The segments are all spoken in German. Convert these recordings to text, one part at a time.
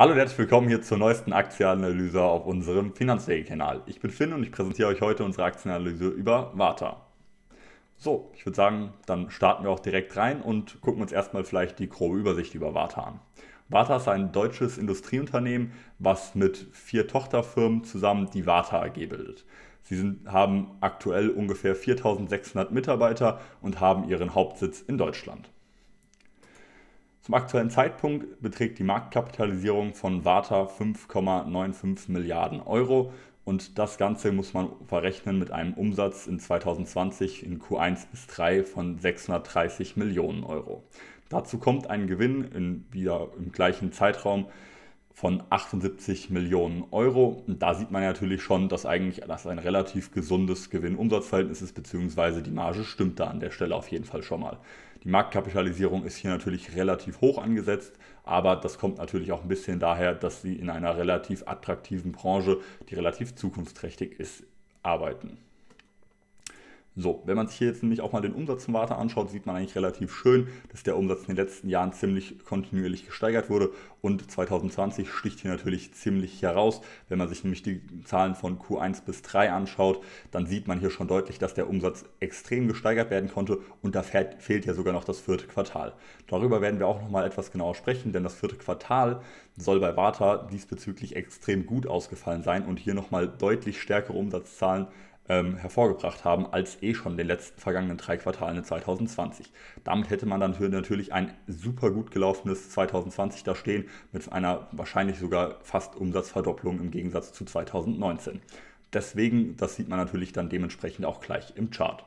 Hallo und herzlich willkommen hier zur neuesten Aktienanalyse auf unserem Finanzwege-Kanal. Ich bin Finn und ich präsentiere euch heute unsere Aktienanalyse über Warta. So, ich würde sagen, dann starten wir auch direkt rein und gucken uns erstmal vielleicht die grobe Übersicht über Warta an. Warta ist ein deutsches Industrieunternehmen, was mit vier Tochterfirmen zusammen die Warta AG bildet. Sie sind, haben aktuell ungefähr 4600 Mitarbeiter und haben ihren Hauptsitz in Deutschland. Zum aktuellen Zeitpunkt beträgt die Marktkapitalisierung von Warta 5,95 Milliarden Euro und das Ganze muss man verrechnen mit einem Umsatz in 2020 in Q1 bis 3 von 630 Millionen Euro. Dazu kommt ein Gewinn in wieder im gleichen Zeitraum von 78 Millionen Euro. Und da sieht man natürlich schon, dass eigentlich das ein relativ gesundes gewinn umsatzverhältnis ist, beziehungsweise die Marge stimmt da an der Stelle auf jeden Fall schon mal. Die Marktkapitalisierung ist hier natürlich relativ hoch angesetzt, aber das kommt natürlich auch ein bisschen daher, dass sie in einer relativ attraktiven Branche, die relativ zukunftsträchtig ist, arbeiten. So, wenn man sich hier jetzt nämlich auch mal den Umsatz zum Warte anschaut, sieht man eigentlich relativ schön, dass der Umsatz in den letzten Jahren ziemlich kontinuierlich gesteigert wurde und 2020 sticht hier natürlich ziemlich heraus. Wenn man sich nämlich die Zahlen von Q1 bis 3 anschaut, dann sieht man hier schon deutlich, dass der Umsatz extrem gesteigert werden konnte und da fehlt ja sogar noch das vierte Quartal. Darüber werden wir auch nochmal etwas genauer sprechen, denn das vierte Quartal soll bei Warta diesbezüglich extrem gut ausgefallen sein und hier nochmal deutlich stärkere Umsatzzahlen ähm, hervorgebracht haben, als eh schon den letzten vergangenen drei Quartalen in 2020. Damit hätte man dann natürlich ein super gut gelaufenes 2020 da stehen, mit einer wahrscheinlich sogar fast Umsatzverdopplung im Gegensatz zu 2019. Deswegen, das sieht man natürlich dann dementsprechend auch gleich im Chart.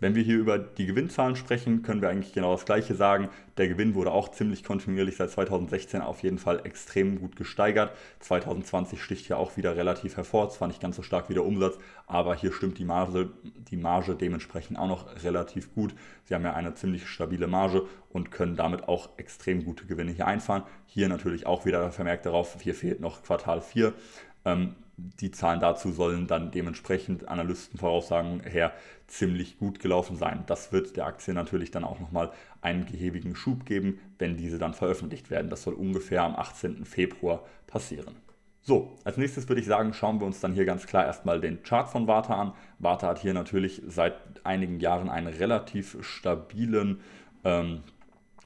Wenn wir hier über die Gewinnzahlen sprechen, können wir eigentlich genau das Gleiche sagen. Der Gewinn wurde auch ziemlich kontinuierlich seit 2016 auf jeden Fall extrem gut gesteigert. 2020 sticht hier auch wieder relativ hervor, zwar nicht ganz so stark wie der Umsatz, aber hier stimmt die Marge, die Marge dementsprechend auch noch relativ gut. Sie haben ja eine ziemlich stabile Marge und können damit auch extrem gute Gewinne hier einfahren. Hier natürlich auch wieder vermerkt darauf, hier fehlt noch Quartal 4. Ähm, die Zahlen dazu sollen dann dementsprechend Analystenvoraussagen her ziemlich gut gelaufen sein. Das wird der Aktie natürlich dann auch nochmal einen gehebigen Schub geben, wenn diese dann veröffentlicht werden. Das soll ungefähr am 18. Februar passieren. So, als nächstes würde ich sagen, schauen wir uns dann hier ganz klar erstmal den Chart von Warta an. Warta hat hier natürlich seit einigen Jahren einen relativ stabilen ähm,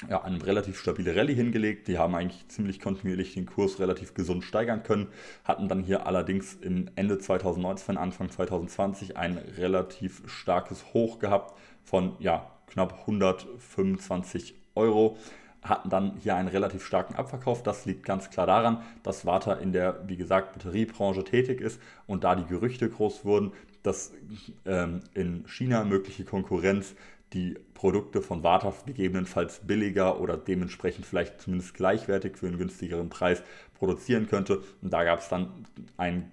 ja, eine relativ stabile Rallye hingelegt. Die haben eigentlich ziemlich kontinuierlich den Kurs relativ gesund steigern können, hatten dann hier allerdings im Ende 2019, Anfang 2020 ein relativ starkes Hoch gehabt von ja, knapp 125 Euro hatten dann hier einen relativ starken Abverkauf. Das liegt ganz klar daran, dass Warta in der, wie gesagt, Batteriebranche tätig ist und da die Gerüchte groß wurden, dass ähm, in China mögliche Konkurrenz die Produkte von Warta gegebenenfalls billiger oder dementsprechend vielleicht zumindest gleichwertig für einen günstigeren Preis produzieren könnte. Und da gab es dann einen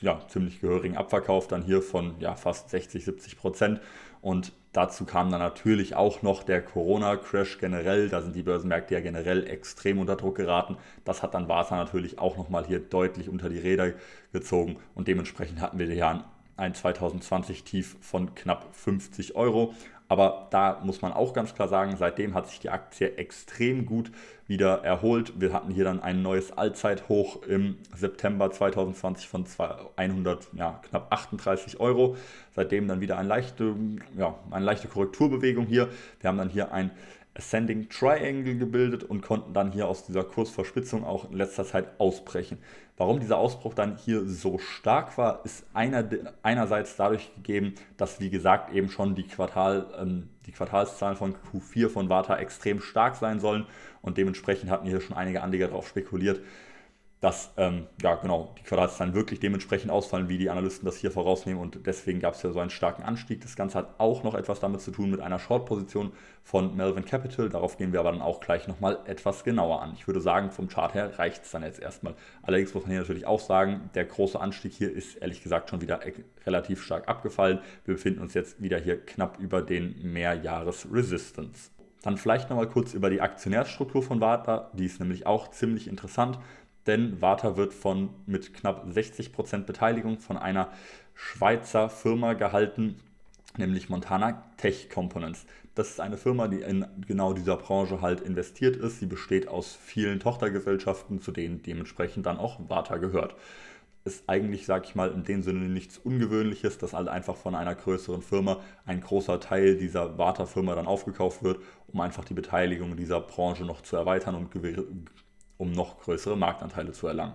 ja, ziemlich gehörigen Abverkauf dann hier von ja, fast 60, 70 Prozent. Und dazu kam dann natürlich auch noch der Corona-Crash generell. Da sind die Börsenmärkte ja generell extrem unter Druck geraten. Das hat dann Warta natürlich auch nochmal hier deutlich unter die Räder gezogen. Und dementsprechend hatten wir hier ein 2020 Tief von knapp 50 Euro aber da muss man auch ganz klar sagen, seitdem hat sich die Aktie extrem gut wieder erholt. Wir hatten hier dann ein neues Allzeithoch im September 2020 von 100, ja, knapp 38 Euro. Seitdem dann wieder eine leichte, ja, eine leichte Korrekturbewegung hier. Wir haben dann hier ein Ascending Triangle gebildet und konnten dann hier aus dieser Kursverspitzung auch in letzter Zeit ausbrechen. Warum dieser Ausbruch dann hier so stark war, ist einer, einerseits dadurch gegeben, dass wie gesagt eben schon die, Quartal, ähm, die Quartalszahlen von Q4 von Warta extrem stark sein sollen und dementsprechend hatten hier schon einige Anleger darauf spekuliert, dass ähm, ja, genau, die Quartals wirklich dementsprechend ausfallen, wie die Analysten das hier vorausnehmen. Und deswegen gab es ja so einen starken Anstieg. Das Ganze hat auch noch etwas damit zu tun mit einer Short-Position von Melvin Capital. Darauf gehen wir aber dann auch gleich nochmal etwas genauer an. Ich würde sagen, vom Chart her reicht es dann jetzt erstmal. Allerdings muss man hier natürlich auch sagen, der große Anstieg hier ist ehrlich gesagt schon wieder e-, relativ stark abgefallen. Wir befinden uns jetzt wieder hier knapp über den Mehrjahres-Resistance. Dann vielleicht nochmal kurz über die Aktionärsstruktur von Warta. Die ist nämlich auch ziemlich interessant denn Warta wird von mit knapp 60% Beteiligung von einer Schweizer Firma gehalten, nämlich Montana Tech Components. Das ist eine Firma, die in genau dieser Branche halt investiert ist. Sie besteht aus vielen Tochtergesellschaften, zu denen dementsprechend dann auch Warta gehört. Ist eigentlich, sag ich mal, in dem Sinne nichts Ungewöhnliches, dass halt einfach von einer größeren Firma ein großer Teil dieser Warta-Firma dann aufgekauft wird, um einfach die Beteiligung dieser Branche noch zu erweitern und um noch größere Marktanteile zu erlangen.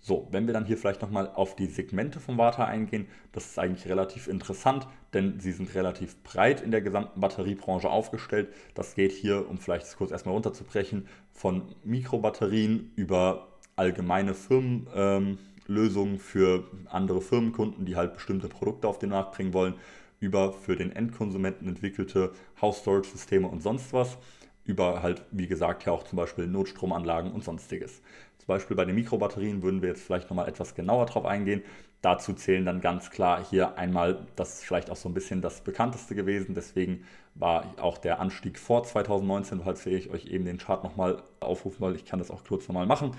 So, wenn wir dann hier vielleicht nochmal auf die Segmente von Water eingehen, das ist eigentlich relativ interessant, denn sie sind relativ breit in der gesamten Batteriebranche aufgestellt. Das geht hier, um vielleicht das kurz erstmal runterzubrechen, von Mikrobatterien über allgemeine Firmenlösungen ähm, für andere Firmenkunden, die halt bestimmte Produkte auf den Markt bringen wollen, über für den Endkonsumenten entwickelte House Storage Systeme und sonst was über halt, wie gesagt, ja auch zum Beispiel Notstromanlagen und sonstiges. Zum Beispiel bei den Mikrobatterien würden wir jetzt vielleicht nochmal etwas genauer drauf eingehen. Dazu zählen dann ganz klar hier einmal, das ist vielleicht auch so ein bisschen das bekannteste gewesen, deswegen war auch der Anstieg vor 2019, falls ich euch eben den Chart nochmal aufrufen weil ich kann das auch kurz nochmal machen.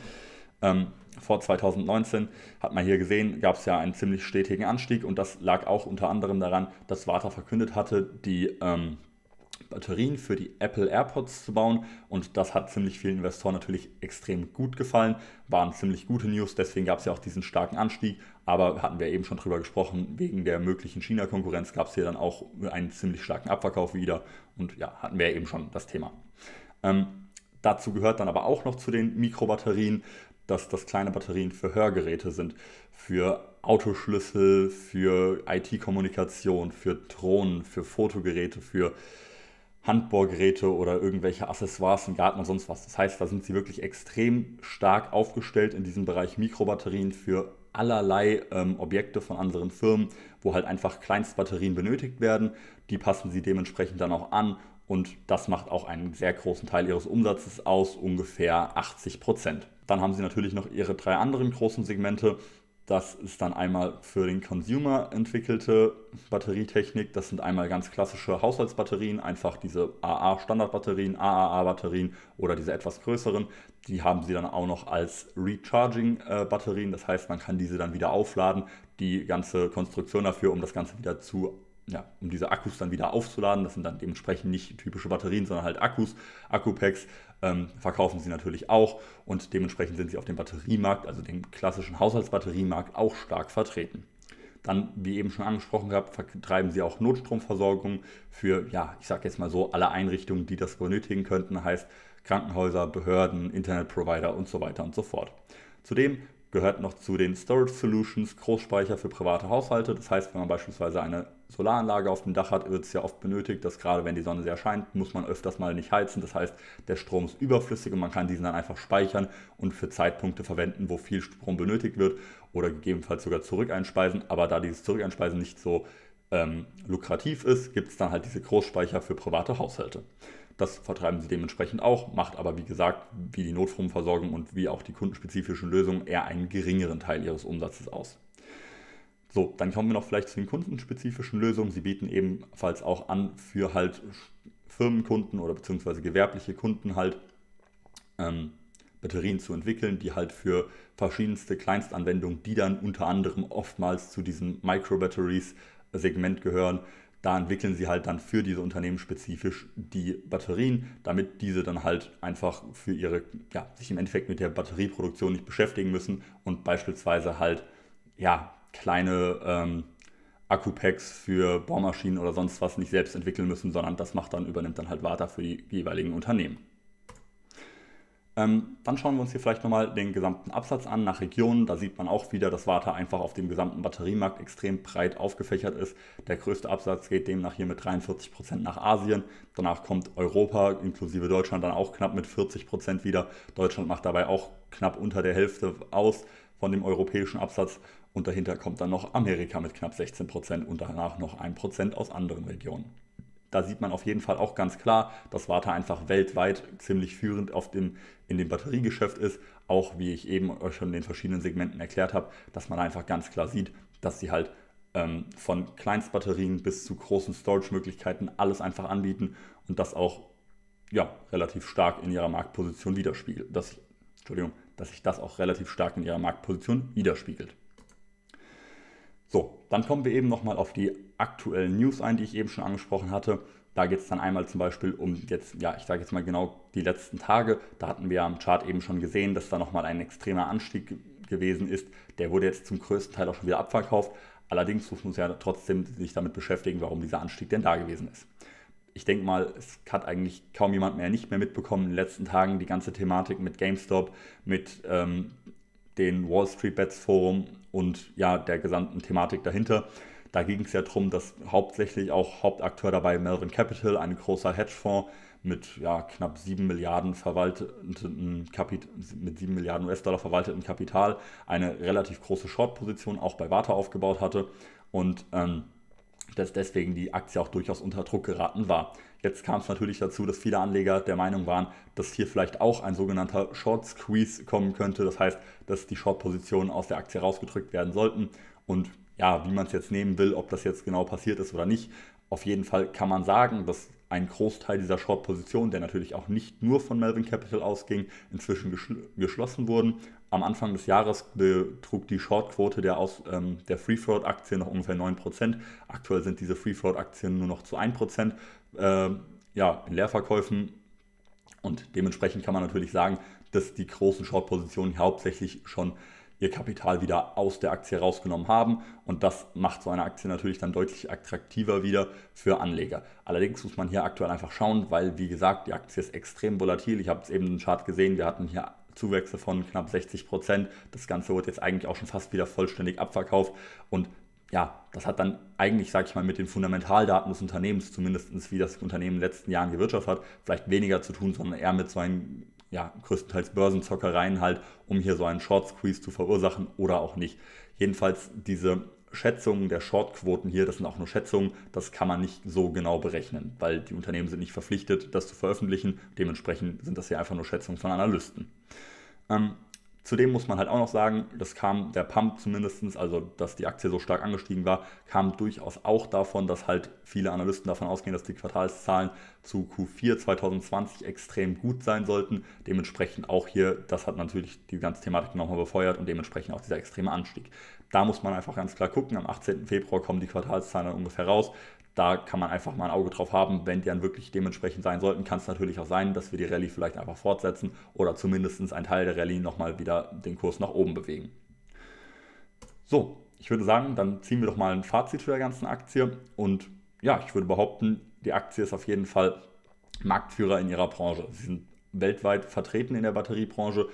Ähm, vor 2019 hat man hier gesehen, gab es ja einen ziemlich stetigen Anstieg und das lag auch unter anderem daran, dass Warta verkündet hatte, die ähm, Batterien für die Apple AirPods zu bauen. Und das hat ziemlich vielen Investoren natürlich extrem gut gefallen. Waren ziemlich gute News, deswegen gab es ja auch diesen starken Anstieg. Aber hatten wir eben schon drüber gesprochen, wegen der möglichen China-Konkurrenz gab es hier dann auch einen ziemlich starken Abverkauf wieder. Und ja, hatten wir eben schon das Thema. Ähm, dazu gehört dann aber auch noch zu den Mikrobatterien, dass das kleine Batterien für Hörgeräte sind, für Autoschlüssel, für IT-Kommunikation, für Drohnen, für Fotogeräte, für Handbohrgeräte oder irgendwelche Accessoires im Garten und sonst was. Das heißt, da sind sie wirklich extrem stark aufgestellt in diesem Bereich Mikrobatterien für allerlei ähm, Objekte von anderen Firmen, wo halt einfach Kleinstbatterien benötigt werden. Die passen sie dementsprechend dann auch an und das macht auch einen sehr großen Teil ihres Umsatzes aus, ungefähr 80 Prozent. Dann haben sie natürlich noch ihre drei anderen großen Segmente. Das ist dann einmal für den Consumer entwickelte Batterietechnik. Das sind einmal ganz klassische Haushaltsbatterien, einfach diese AA-Standardbatterien, AAA-Batterien oder diese etwas größeren. Die haben sie dann auch noch als Recharging-Batterien. Äh, das heißt, man kann diese dann wieder aufladen. Die ganze Konstruktion dafür, um das Ganze wieder zu ja, um diese Akkus dann wieder aufzuladen. Das sind dann dementsprechend nicht typische Batterien, sondern halt Akkus, Akku-Packs ähm, verkaufen sie natürlich auch und dementsprechend sind sie auf dem Batteriemarkt, also dem klassischen Haushaltsbatteriemarkt, auch stark vertreten. Dann, wie eben schon angesprochen gehabt, vertreiben sie auch Notstromversorgung für, ja, ich sage jetzt mal so, alle Einrichtungen, die das benötigen könnten, heißt Krankenhäuser, Behörden, Internetprovider und so weiter und so fort. Zudem gehört noch zu den Storage Solutions, Großspeicher für private Haushalte. Das heißt, wenn man beispielsweise eine Solaranlage auf dem Dach hat, wird es ja oft benötigt, dass gerade wenn die Sonne sehr scheint, muss man öfters mal nicht heizen. Das heißt, der Strom ist überflüssig und man kann diesen dann einfach speichern und für Zeitpunkte verwenden, wo viel Strom benötigt wird oder gegebenenfalls sogar zurückeinspeisen. Aber da dieses Zurückeinspeisen nicht so ähm, lukrativ ist, gibt es dann halt diese Großspeicher für private Haushalte. Das vertreiben sie dementsprechend auch, macht aber wie gesagt, wie die Notstromversorgung und wie auch die kundenspezifischen Lösungen eher einen geringeren Teil ihres Umsatzes aus. So, dann kommen wir noch vielleicht zu den kundenspezifischen Lösungen. Sie bieten ebenfalls auch an für halt Firmenkunden oder beziehungsweise gewerbliche Kunden halt ähm, Batterien zu entwickeln, die halt für verschiedenste Kleinstanwendungen, die dann unter anderem oftmals zu diesem Microbatteries Segment gehören, da entwickeln sie halt dann für diese Unternehmen spezifisch die Batterien, damit diese dann halt einfach für ihre, ja, sich im Endeffekt mit der Batterieproduktion nicht beschäftigen müssen und beispielsweise halt, ja, kleine ähm, Akku-Packs für Bohrmaschinen oder sonst was nicht selbst entwickeln müssen, sondern das macht dann, übernimmt dann halt Warta für die jeweiligen Unternehmen. Ähm, dann schauen wir uns hier vielleicht nochmal den gesamten Absatz an nach Regionen. Da sieht man auch wieder, dass Warta einfach auf dem gesamten Batteriemarkt extrem breit aufgefächert ist. Der größte Absatz geht demnach hier mit 43% nach Asien. Danach kommt Europa inklusive Deutschland dann auch knapp mit 40% wieder. Deutschland macht dabei auch knapp unter der Hälfte aus von dem europäischen Absatz. Und dahinter kommt dann noch Amerika mit knapp 16% und danach noch 1% aus anderen Regionen da sieht man auf jeden Fall auch ganz klar, dass Warta einfach weltweit ziemlich führend auf dem, in dem Batteriegeschäft ist. Auch wie ich eben euch schon in den verschiedenen Segmenten erklärt habe, dass man einfach ganz klar sieht, dass sie halt ähm, von Kleinstbatterien bis zu großen Storage-Möglichkeiten alles einfach anbieten und das auch ja, relativ stark in ihrer Marktposition widerspiegelt. Das, Entschuldigung, dass sich das auch relativ stark in ihrer Marktposition widerspiegelt. So, dann kommen wir eben nochmal auf die aktuellen News ein, die ich eben schon angesprochen hatte. Da geht es dann einmal zum Beispiel um jetzt, ja, ich sage jetzt mal genau die letzten Tage. Da hatten wir ja im Chart eben schon gesehen, dass da nochmal ein extremer Anstieg gewesen ist. Der wurde jetzt zum größten Teil auch schon wieder abverkauft. Allerdings muss man sich ja trotzdem sich damit beschäftigen, warum dieser Anstieg denn da gewesen ist. Ich denke mal, es hat eigentlich kaum jemand mehr nicht mehr mitbekommen in den letzten Tagen die ganze Thematik mit GameStop, mit ähm, den Wall Street Bets Forum und ja, der gesamten Thematik dahinter. Da ging es ja darum, dass hauptsächlich auch Hauptakteur dabei Melvin Capital, ein großer Hedgefonds mit ja, knapp 7 Milliarden, verwalteten mit 7 Milliarden US-Dollar verwalteten Kapital eine relativ große Short-Position auch bei Warta aufgebaut hatte und ähm, dass deswegen die Aktie auch durchaus unter Druck geraten war. Jetzt kam es natürlich dazu, dass viele Anleger der Meinung waren, dass hier vielleicht auch ein sogenannter Short Squeeze kommen könnte. Das heißt, dass die Short-Positionen aus der Aktie rausgedrückt werden sollten. Und ja, wie man es jetzt nehmen will, ob das jetzt genau passiert ist oder nicht, auf jeden Fall kann man sagen, dass ein Großteil dieser Short-Positionen, der natürlich auch nicht nur von Melvin Capital ausging, inzwischen geschlossen wurden. Am Anfang des Jahres betrug die Shortquote der, ähm, der Free Float-Aktien noch ungefähr 9%. Aktuell sind diese Free Float-Aktien nur noch zu 1% äh, ja, in Leerverkäufen. Und dementsprechend kann man natürlich sagen, dass die großen Short-Positionen hauptsächlich schon ihr Kapital wieder aus der Aktie rausgenommen haben. Und das macht so eine Aktie natürlich dann deutlich attraktiver wieder für Anleger. Allerdings muss man hier aktuell einfach schauen, weil, wie gesagt, die Aktie ist extrem volatil. Ich habe es eben im Chart gesehen, wir hatten hier Zuwächse von knapp 60 Prozent. Das Ganze wird jetzt eigentlich auch schon fast wieder vollständig abverkauft. Und ja, das hat dann eigentlich, sage ich mal, mit den Fundamentaldaten des Unternehmens, zumindest wie das Unternehmen in den letzten Jahren gewirtschaftet hat, vielleicht weniger zu tun, sondern eher mit so einem, ja, größtenteils Börsenzockereien halt, um hier so einen Short Squeeze zu verursachen oder auch nicht. Jedenfalls diese Schätzungen der Shortquoten hier, das sind auch nur Schätzungen, das kann man nicht so genau berechnen, weil die Unternehmen sind nicht verpflichtet, das zu veröffentlichen. Dementsprechend sind das hier einfach nur Schätzungen von Analysten. Ähm, Zudem muss man halt auch noch sagen, das kam, der Pump zumindest, also dass die Aktie so stark angestiegen war, kam durchaus auch davon, dass halt viele Analysten davon ausgehen, dass die Quartalszahlen zu Q4 2020 extrem gut sein sollten. Dementsprechend auch hier, das hat natürlich die ganze Thematik nochmal befeuert und dementsprechend auch dieser extreme Anstieg. Da muss man einfach ganz klar gucken, am 18. Februar kommen die Quartalszahlen dann ungefähr raus da kann man einfach mal ein Auge drauf haben. Wenn die dann wirklich dementsprechend sein sollten, kann es natürlich auch sein, dass wir die Rallye vielleicht einfach fortsetzen oder zumindest einen Teil der Rallye nochmal wieder den Kurs nach oben bewegen. So, ich würde sagen, dann ziehen wir doch mal ein Fazit zu der ganzen Aktie und ja, ich würde behaupten, die Aktie ist auf jeden Fall Marktführer in ihrer Branche. Sie sind weltweit vertreten in der Batteriebranche,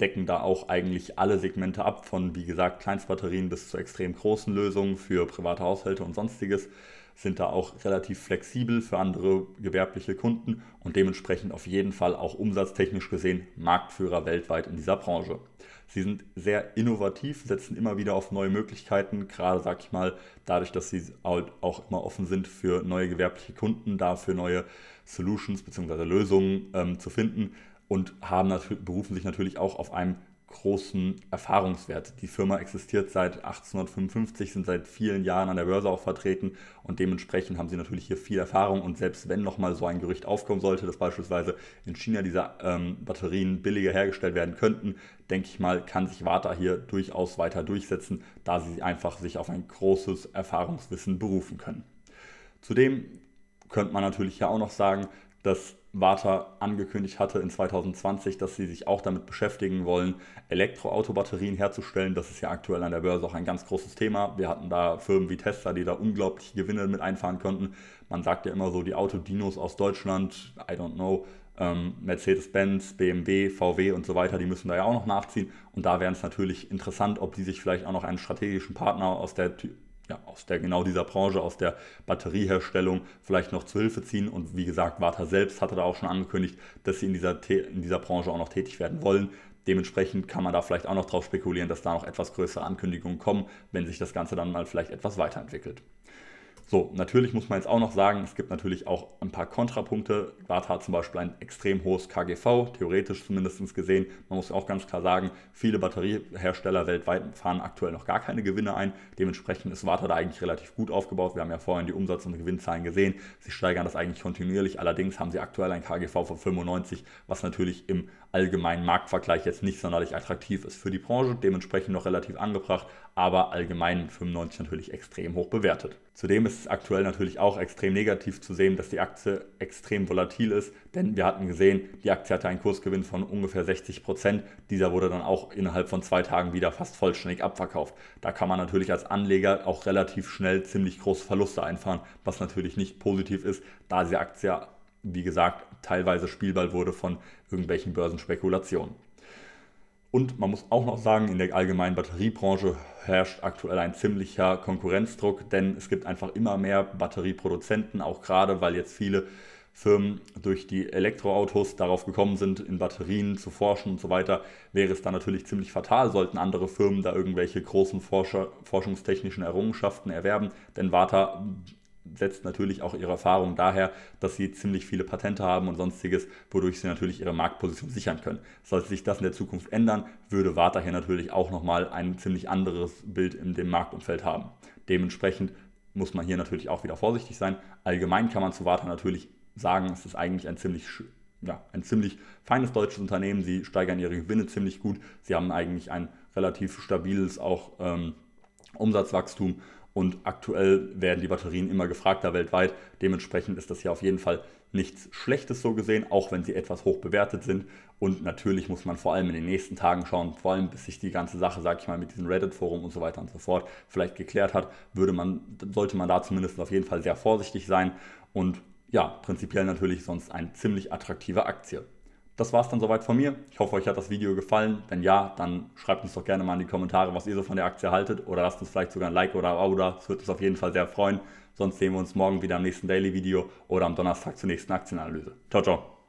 decken da auch eigentlich alle Segmente ab, von wie gesagt Kleinstbatterien bis zu extrem großen Lösungen für private Haushalte und sonstiges sind da auch relativ flexibel für andere gewerbliche Kunden und dementsprechend auf jeden Fall auch umsatztechnisch gesehen Marktführer weltweit in dieser Branche. Sie sind sehr innovativ, setzen immer wieder auf neue Möglichkeiten, gerade sag ich mal, dadurch, dass sie halt auch immer offen sind für neue gewerbliche Kunden, dafür neue Solutions bzw. Lösungen ähm, zu finden und haben berufen sich natürlich auch auf einem großen Erfahrungswert. Die Firma existiert seit 1855, sind seit vielen Jahren an der Börse auch vertreten und dementsprechend haben sie natürlich hier viel Erfahrung und selbst wenn nochmal so ein Gerücht aufkommen sollte, dass beispielsweise in China diese ähm, Batterien billiger hergestellt werden könnten, denke ich mal, kann sich Warta hier durchaus weiter durchsetzen, da sie einfach sich auf ein großes Erfahrungswissen berufen können. Zudem könnte man natürlich ja auch noch sagen, dass Warta angekündigt hatte in 2020, dass sie sich auch damit beschäftigen wollen, Elektroautobatterien herzustellen. Das ist ja aktuell an der Börse auch ein ganz großes Thema. Wir hatten da Firmen wie Tesla, die da unglaubliche Gewinne mit einfahren konnten. Man sagt ja immer so, die Autodinos aus Deutschland, I don't know, ähm, Mercedes-Benz, BMW, VW und so weiter, die müssen da ja auch noch nachziehen. Und da wäre es natürlich interessant, ob die sich vielleicht auch noch einen strategischen Partner aus der ja, aus der, genau dieser Branche, aus der Batterieherstellung vielleicht noch zu Hilfe ziehen. Und wie gesagt, Warta selbst hatte da auch schon angekündigt, dass sie in dieser, in dieser Branche auch noch tätig werden wollen. Dementsprechend kann man da vielleicht auch noch drauf spekulieren, dass da noch etwas größere Ankündigungen kommen, wenn sich das Ganze dann mal vielleicht etwas weiterentwickelt. So, natürlich muss man jetzt auch noch sagen, es gibt natürlich auch ein paar Kontrapunkte. Quarta hat zum Beispiel ein extrem hohes KGV, theoretisch zumindest gesehen. Man muss auch ganz klar sagen, viele Batteriehersteller weltweit fahren aktuell noch gar keine Gewinne ein. Dementsprechend ist Warta da eigentlich relativ gut aufgebaut. Wir haben ja vorhin die Umsatz- und Gewinnzahlen gesehen. Sie steigern das eigentlich kontinuierlich. Allerdings haben sie aktuell ein KGV von 95, was natürlich im allgemeinen Marktvergleich jetzt nicht sonderlich attraktiv ist für die Branche. Dementsprechend noch relativ angebracht, aber allgemein 95 natürlich extrem hoch bewertet. Zudem ist es aktuell natürlich auch extrem negativ zu sehen, dass die Aktie extrem volatil ist, denn wir hatten gesehen, die Aktie hatte einen Kursgewinn von ungefähr 60 Prozent. Dieser wurde dann auch innerhalb von zwei Tagen wieder fast vollständig abverkauft. Da kann man natürlich als Anleger auch relativ schnell ziemlich große Verluste einfahren, was natürlich nicht positiv ist, da diese Aktie, wie gesagt, teilweise Spielball wurde von irgendwelchen Börsenspekulationen. Und man muss auch noch sagen, in der allgemeinen Batteriebranche herrscht aktuell ein ziemlicher Konkurrenzdruck, denn es gibt einfach immer mehr Batterieproduzenten, auch gerade weil jetzt viele Firmen durch die Elektroautos darauf gekommen sind, in Batterien zu forschen und so weiter, wäre es dann natürlich ziemlich fatal, sollten andere Firmen da irgendwelche großen Forscher, forschungstechnischen Errungenschaften erwerben, denn Warta setzt natürlich auch ihre Erfahrung daher, dass sie ziemlich viele Patente haben und sonstiges, wodurch sie natürlich ihre Marktposition sichern können. Sollte sich das in der Zukunft ändern, würde Warta hier natürlich auch nochmal ein ziemlich anderes Bild in dem Marktumfeld haben. Dementsprechend muss man hier natürlich auch wieder vorsichtig sein. Allgemein kann man zu Warta natürlich sagen, es ist eigentlich ein ziemlich ja, ein ziemlich feines deutsches Unternehmen. Sie steigern ihre Gewinne ziemlich gut. Sie haben eigentlich ein relativ stabiles auch ähm, Umsatzwachstum und aktuell werden die Batterien immer gefragter weltweit. Dementsprechend ist das hier auf jeden Fall nichts Schlechtes so gesehen, auch wenn sie etwas hoch bewertet sind. Und natürlich muss man vor allem in den nächsten Tagen schauen, vor allem bis sich die ganze Sache, sag ich mal, mit diesem Reddit-Forum und so weiter und so fort vielleicht geklärt hat, würde man, sollte man da zumindest auf jeden Fall sehr vorsichtig sein. Und ja, prinzipiell natürlich sonst eine ziemlich attraktive Aktie. Das war es dann soweit von mir. Ich hoffe, euch hat das Video gefallen. Wenn ja, dann schreibt uns doch gerne mal in die Kommentare, was ihr so von der Aktie haltet oder lasst uns vielleicht sogar ein Like oder ein Abo da. Das würde uns auf jeden Fall sehr freuen. Sonst sehen wir uns morgen wieder im nächsten Daily Video oder am Donnerstag zur nächsten Aktienanalyse. Ciao, ciao.